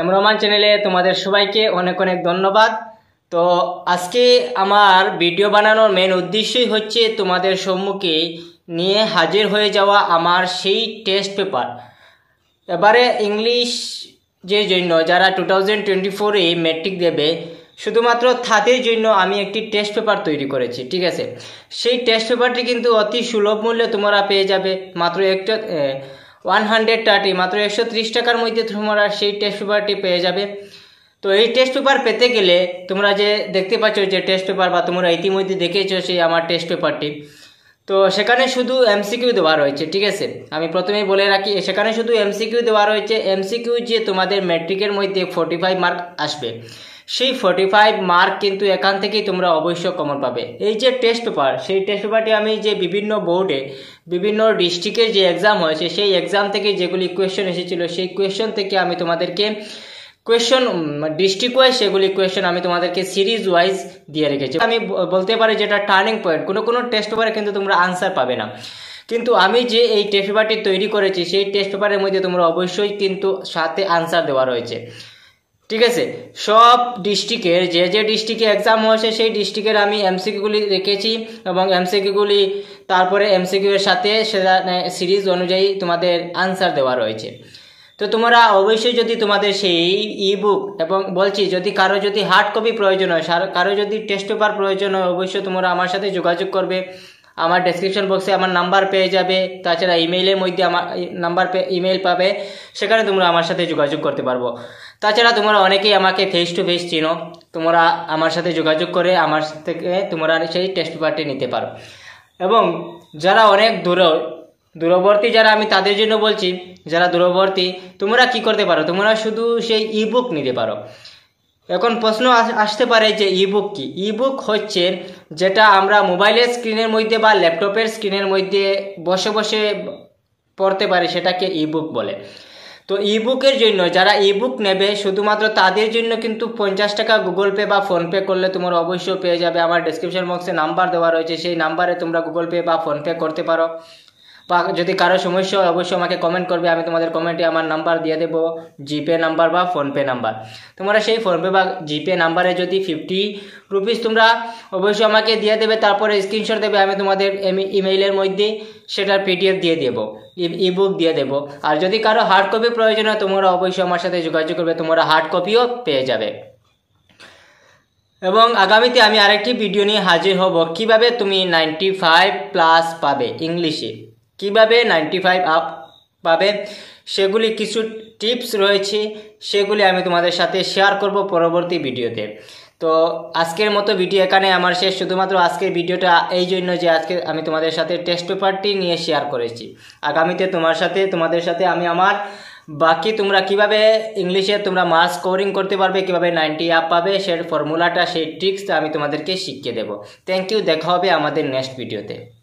এমরমান চ্যানেলে তোমাদের সবাইকে অনেক অনেক ধন্যবাদ তো আজকে আমার ভিডিও বানানোর মেন উদ্দেশ্যই হচ্ছে তোমাদের সম্মুখে নিয়ে হাজির হয়ে যাওয়া আমার সেই টেস্ট পেপার এবারে ইংলিশ যে জন্য যারা টু থাউজেন্ড টোয়েন্টি ফোরে মেট্রিক দেবে শুধুমাত্র থাতের জন্য আমি একটি টেস্ট পেপার তৈরি করেছি ঠিক আছে সেই টেস্ট পেপারটি কিন্তু অতি সুলভ মূল্যে তোমরা পেয়ে যাবে মাত্র একটা ওয়ান হান্ড্রেড থার্টি মাত্র একশো ত্রিশ টাকার মধ্যে তোমরা সেই টেস্ট পেপারটি পেয়ে যাবে তো এই টেস্ট পেপার পেতে গেলে তোমরা যে দেখতে পাচ্ছ যে টেস্ট পেপার বা তোমরা ইতিমধ্যে দেখেছো সেই আমার টেস্ট পেপারটি তো সেখানে শুধু এমসিকিউ দেওয়া রয়েছে ঠিক আছে আমি প্রথমেই বলে রাখি সেখানে শুধু এমসিকিউ দেওয়া রয়েছে এমসিকিউ যে তোমাদের ম্যাট্রিকের মধ্যে ফোর্টি ফাইভ মার্ক আসবে সেই ফর্টি ফাইভ মার্ক কিন্তু এখান থেকেই তোমরা অবশ্যই কমন পাবে এই যে টেস্ট পেপার সেই টেস্ট পেপারটি আমি যে বিভিন্ন বোর্ডে বিভিন্ন ডিস্ট্রিক্টের যে এক্সাম হয়েছে সেই এক্সাম থেকে যেগুলি কোয়েশ্চেন এসেছিলো সেই কোয়েশ্চেন থেকে আমি তোমাদেরকে কোয়েশ্চন ডিস্ট্রিক্ট ওয়াইজ সেগুলি কোয়েশ্চন আমি তোমাদেরকে সিরিজ ওয়াইজ দিয়ে রেখেছি আমি বলতে পারি যেটা টার্নিং পয়েন্ট কোনো কোনো টেস্ট পেপারে কিন্তু তোমরা আনসার পাবে না কিন্তু আমি যে এই টেস্ট পেপারটি তৈরি করেছি সেই টেস্ট পেপারের মধ্যে তোমরা অবশ্যই কিন্তু সাথে আনসার দেওয়া রয়েছে ঠিক আছে সব ডিস্ট্রিক্টের যে যে ডিস্ট্রিক্টে এক্সাম হয়েছে সেই ডিস্ট্রিক্টের আমি এমসিকিউগুলি রেখেছি এবং এমসিকিউগুলি তারপরে এমসিকিউয়ের সাথে সেটা সিরিজ অনুযায়ী তোমাদের আনসার দেওয়া রয়েছে তো তোমরা অবশ্যই যদি তোমাদের সেই ইবুক এবং বলছি যদি কারো যদি হার্ড কপি প্রয়োজন হয় কারো যদি টেস্ট পেপার প্রয়োজন হয় অবশ্যই তোমরা আমার সাথে যোগাযোগ করবে আমার ডেসক্রিপশন বক্সে আমার নাম্বার পেয়ে যাবে তাছাড়া ইমেইলের মধ্যে আমার নাম্বার ইমেইল পাবে সেখানে তোমরা আমার সাথে যোগাযোগ করতে পারবো তাছাড়া তোমরা অনেকেই আমাকে ফেস টু ফেস চিনো তোমরা আমার সাথে যোগাযোগ করে আমার থেকে তোমরা সেই টেস্ট পেপারটি নিতে পারো এবং যারা অনেক দূর দূরবর্তী যারা আমি তাদের জন্য বলছি যারা দূরবর্তী তোমরা কি করতে পারো তোমরা শুধু সেই ইবুক নিতে পারো এখন প্রশ্ন আসতে পারে যে ইবুক কি ইবুক হচ্ছে যেটা আমরা মোবাইলের স্ক্রিনের মধ্যে বা ল্যাপটপের স্ক্রিনের মধ্যে বসে বসে পড়তে পারি সেটাকে ইবুক বলে তো ইবুকের জন্য যারা ইবুক নেবে শুধুমাত্র তাদের জন্য কিন্তু পঞ্চাশ টাকা গুগল পে বা ফোনপে করলে তোমার অবশ্যই পেয়ে যাবে আমার ডিসক্রিপশন বক্সে নাম্বার দেওয়া রয়েছে সেই নাম্বারে তোমরা গুগল পে বা ফোনপে করতে পারো যদি কারো সমস্যা হয় অবশ্যই আমাকে কমেন্ট করবে আমি তোমাদের কমেন্টে আমার নাম্বার দিয়ে দেবো জিপে নাম্বার বা ফোনপে নাম্বার তোমরা সেই ফোনপে বা জিপে নাম্বারে যদি ফিফটি রুপিস তোমরা অবশ্যই আমাকে দিয়ে দেবে তারপরে স্ক্রিনশট দেবে আমি তোমাদের ইমেইলের মধ্যে সেটার পিডিএফ দিয়ে দেবো বুক দিয়ে দেবো আর যদি কারো হার্ড কপি প্রয়োজন হয় তোমরা অবশ্যই আমার সাথে যোগাযোগ করবে তোমরা হার্ড কপিও পেয়ে যাবে এবং আগামীতে আমি আরেকটি ভিডিও নিয়ে হাজির হব কিভাবে তুমি নাইনটি ফাইভ প্লাস পাবে ইংলিশে কিভাবে নাইনটি ফাইভ আপ পাবে সেগুলি কিছু টিপস রয়েছে সেগুলি আমি তোমাদের সাথে শেয়ার করব পরবর্তী ভিডিওতে তো আজকের মতো ভিডিও এখানে আমার শেষ শুধুমাত্র আজকের ভিডিওটা এই জন্য যে আজকে আমি তোমাদের সাথে টেস্ট পেপারটি নিয়ে শেয়ার করেছি আগামীতে তোমার সাথে তোমাদের সাথে আমি আমার বাকি তোমরা কিভাবে ইংলিশে তোমরা মাস স্কোরিং করতে পারবে কিভাবে নাইনটি আপ পাবে সেই ফর্মুলাটা সেই ট্রিক্সটা আমি তোমাদেরকে শিখিয়ে দেবো থ্যাংক ইউ দেখা হবে আমাদের নেক্সট ভিডিওতে